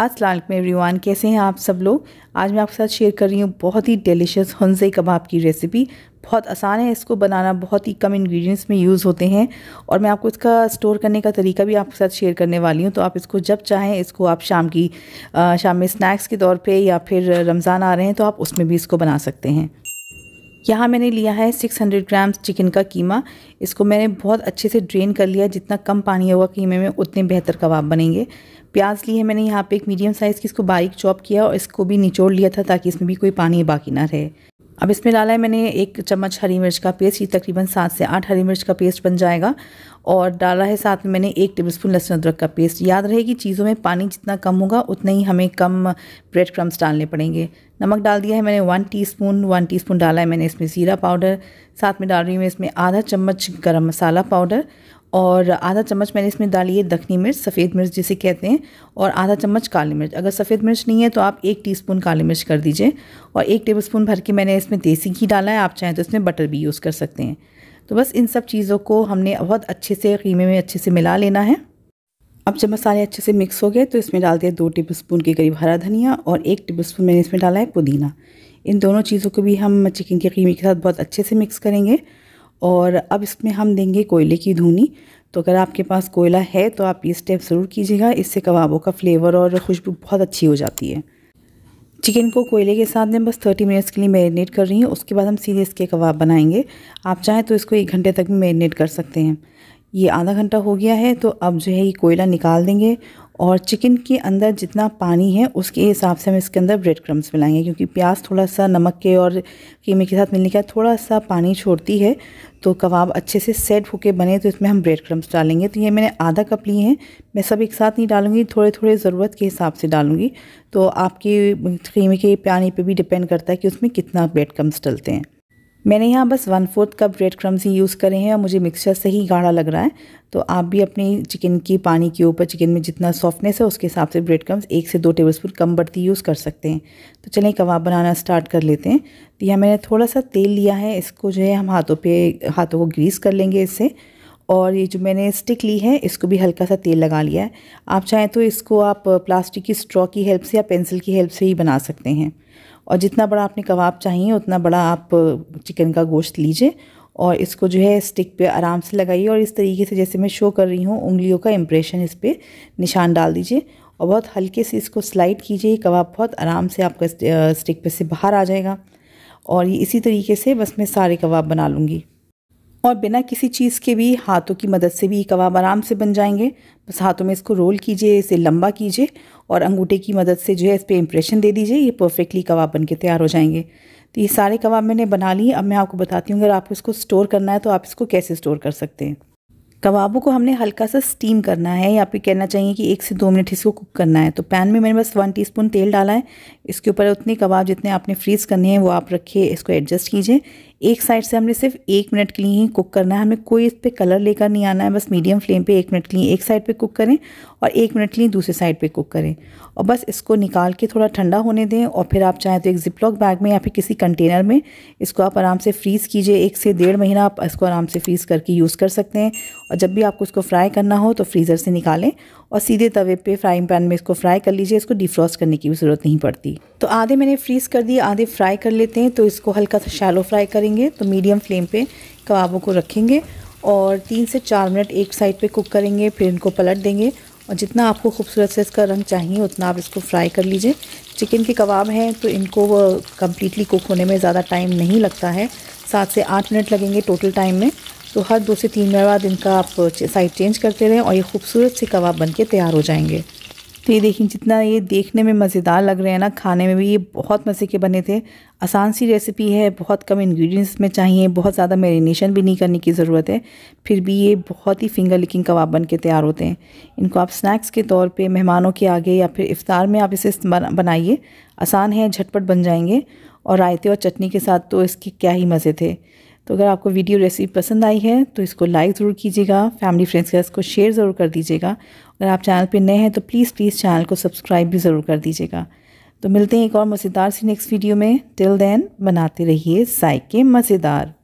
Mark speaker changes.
Speaker 1: Aslam everyone कैसे हैं आप सब लोग आज मैं आपके साथ शेयर कर रही हूँ बहुत ही डिलीशियस हंसे कबाब की रेसिपी बहुत आसान है इसको बनाना बहुत ही कम इंग्रेडिएंट्स में यूज़ होते हैं और मैं आपको इसका स्टोर करने का तरीका भी आपके साथ शेयर करने वाली हूँ तो आप इसको जब चाहें इसको आप शाम की शाम में स्नैक्स के तौर पर या फिर रमज़ान आ रहे हैं तो आप उसमें भी इसको बना सकते हैं यहाँ मैंने लिया है 600 ग्राम्स चिकन का कीमा इसको मैंने बहुत अच्छे से ड्रेन कर लिया जितना कम पानी होगा कीमे में उतने बेहतर कबाब बनेंगे प्याज ली है मैंने यहाँ पे एक मीडियम साइज़ की इसको बारीक चॉप किया और इसको भी निचोड़ लिया था ताकि इसमें भी कोई पानी बाकी ना रहे अब इसमें डाला है मैंने एक चम्मच हरी मिर्च का पेस्ट ये तकरीबन सात से आठ हरी मिर्च का पेस्ट बन जाएगा और डाला है साथ में मैंने एक टेबलस्पून लहसुन अदरक का पेस्ट याद रहे कि चीज़ों में पानी जितना कम होगा उतना ही हमें कम ब्रेड क्रम्स डालने पड़ेंगे नमक डाल दिया है मैंने वन टीस्पून वन टीस्पून डाला है मैंने इसमें ज़ीरा पाउडर साथ में डाल रही हूँ मैं इसमें आधा चम्मच गर्म मसाला पाउडर और आधा चम्मच मैंने इसमें डाली है दखनी मिर्च सफ़ेद मिर्च जिसे कहते हैं और आधा चम्मच काली मिर्च अगर सफ़ेद मिर्च नहीं है तो आप एक टीस्पून काली मिर्च कर दीजिए और एक टेबलस्पून भर के मैंने इसमें देसी घी डाला है आप चाहें तो इसमें बटर भी यूज़ कर सकते हैं तो बस इन सब चीज़ों को हमने बहुत अच्छे से कीमे में अच्छे से मिला लेना है अब जब मसाले अच्छे से मिक्स हो गए तो इसमें डाल दिया दो टेबल के करीब हरा धनिया और एक टेबल मैंने इसमें डाला है पुदीना इन दोनों चीज़ों को भी हम चिकन के कीमे के साथ बहुत अच्छे से मिक्स करेंगे और अब इसमें हम देंगे कोयले की धुनी तो अगर आपके पास कोयला है तो आप ये स्टेप ज़रूर कीजिएगा इससे कबाबों का फ्लेवर और खुशबू बहुत अच्छी हो जाती है चिकन को कोयले के साथ में बस थर्टी मिनट्स के लिए मैरिनेट कर रही हूँ उसके बाद हम सीधे इसके कबाब बनाएंगे आप चाहें तो इसको एक घंटे तक भी मैरिनेट कर सकते हैं ये आधा घंटा हो गया है तो अब जो है ये कोयला निकाल देंगे और चिकन के अंदर जितना पानी है उसके हिसाब से हम इसके अंदर ब्रेड क्रम्स मिलाएंगे क्योंकि प्याज थोड़ा सा नमक के और कीमे के साथ मिलने के बाद थोड़ा सा पानी छोड़ती है तो कबाब अच्छे से सेट होके बने तो इसमें हम ब्रेड क्रम्स डालेंगे तो ये मैंने आधा कप लिए हैं मैं सब एक साथ नहीं डालूंगी थोड़े थोड़े ज़रूरत के हिसाब से डालूंगी तो आपकी कीमे के पानी पर भी डिपेंड करता है कि उसमें कितना ब्रेड क्रम्स डलते हैं मैंने यहाँ बस one fourth cup bread crumbs ही यूज़ करे हैं और मुझे मिक्सचर से ही गाढ़ा लग रहा है तो आप भी अपनी चिकन की पानी के ऊपर चिकन में जितना सॉफ्टनेस है उसके हिसाब से ब्रेड क्रम्स एक से दो टेबल स्पून कम बढ़ती यूज़ कर सकते हैं तो चलें कबाब बनाना स्टार्ट कर लेते हैं तो यहाँ मैंने थोड़ा सा तेल लिया है इसको जो है हम हाथों पर हाथों को ग्रीस कर लेंगे इससे और ये जो मैंने स्टिक ली है इसको भी हल्का सा तेल लगा लिया है आप चाहें तो इसको आप प्लास्टिक की स्ट्रॉ की हेल्प से या पेंसिल की हेल्प से ही बना सकते हैं और जितना बड़ा आपने कबाब चाहिए उतना बड़ा आप चिकन का गोश्त लीजिए और इसको जो है स्टिक पे आराम से लगाइए और इस तरीके से जैसे मैं शो कर रही हूँ उंगलियों का इम्प्रेशन इस पर निशान डाल दीजिए और बहुत हल्के से इसको स्लाइड कीजिए कबाब बहुत आराम से आपका स्टिक पे से बाहर आ जाएगा और ये इसी तरीके से बस मैं सारे कबाब बना लूँगी और बिना किसी चीज़ के भी हाथों की मदद से भी ये कबाब आराम से बन जाएंगे बस हाथों में इसको रोल कीजिए इसे लंबा कीजिए और अंगूठे की मदद से जो है इस पर इम्प्रेशन दे दीजिए ये परफेक्टली कबाब बन के तैयार हो जाएंगे तो ये सारे कबाब मैंने बना लिए अब मैं आपको बताती हूँ अगर आपको इसको स्टोर करना है तो आप इसको कैसे स्टोर कर सकते हैं कबाबों को हमने हल्का सा स्टीम करना है या फिर कहना चाहिए कि एक से दो मिनट इसको कुक करना है तो पैन में मैंने बस वन टीस्पून तेल डाला है इसके ऊपर उतने कबाब जितने आपने फ्रीज़ करने हैं वो आप रखिए इसको एडजस्ट कीजिए एक साइड से हमने सिर्फ एक मिनट के लिए ही कुक करना है हमें कोई इस पर कलर लेकर नहीं आना है बस मीडियम फ्लेम पर एक मिनट के लिए एक साइड पर कुक करें और एक मिनट के लिए दूसरे साइड पर कुक करें और बस इसको निकाल के थोड़ा ठंडा होने दें और फिर आप चाहें तो एक जिपलॉक बैग में या फिर किसी कंटेनर में इसको आप आराम से फ्रीज़ कीजिए एक से डेढ़ महीना आप इसको आराम से फ्रीज़ करके यूज़ कर सकते हैं और जब भी आपको इसको फ्राई करना हो तो फ्रीज़र से निकालें और सीधे तवे पे फ्राइंग पैन में इसको फ्राई कर लीजिए इसको डिफ्रॉस्ट करने की भी ज़रूरत नहीं पड़ती तो आधे मैंने फ्रीज़ कर दिए आधे फ्राई कर लेते हैं तो इसको हल्का सा शैलो फ्राई करेंगे तो मीडियम फ्लेम पर कबाबों को रखेंगे और तीन से चार मिनट एक साइड पर कुक करेंगे फिर इनको पलट देंगे और जितना आपको खूबसूरत से इसका रंग चाहिए उतना आप इसको फ्राई कर लीजिए चिकन के कबाब हैं तो इनको कम्प्लीटली कुक होने में ज़्यादा टाइम नहीं लगता है सात से आठ मिनट लगेंगे टोटल टाइम में तो हर दो से तीन बार बाद इनका आप साइड चेंज करते रहें और ये खूबसूरत से कबाब बन के तैयार हो जाएंगे तो ये देखिए जितना ये देखने में मज़ेदार लग रहे हैं ना खाने में भी ये बहुत मज़े के बने थे आसान सी रेसिपी है बहुत कम इंग्रेडिएंट्स में चाहिए बहुत ज़्यादा मैरिनेशन भी नहीं करने की ज़रूरत है फिर भी ये बहुत ही फिंगर लिकिंग कबाब बन के तैयार होते हैं इनको आप स्नैक्स के तौर पे मेहमानों के आगे या फिर इफ़ार में आप इसे बनाइए आसान है झटपट बन जाएंगे और रायते और चटनी के साथ तो इसके क्या ही मज़े थे तो अगर आपको वीडियो रेसिपी पसंद आई है तो इसको लाइक ज़रूर कीजिएगा फैमिली फ्रेंड्स के इसको शेयर ज़रूर कर दीजिएगा अगर आप चैनल पर नए हैं तो प्लीज़ प्लीज़ चैनल को सब्सक्राइब भी ज़रूर कर दीजिएगा तो मिलते हैं एक और मज़ेदार सी नेक्स्ट वीडियो में टिल देन बनाते रहिए साइके मज़ेदार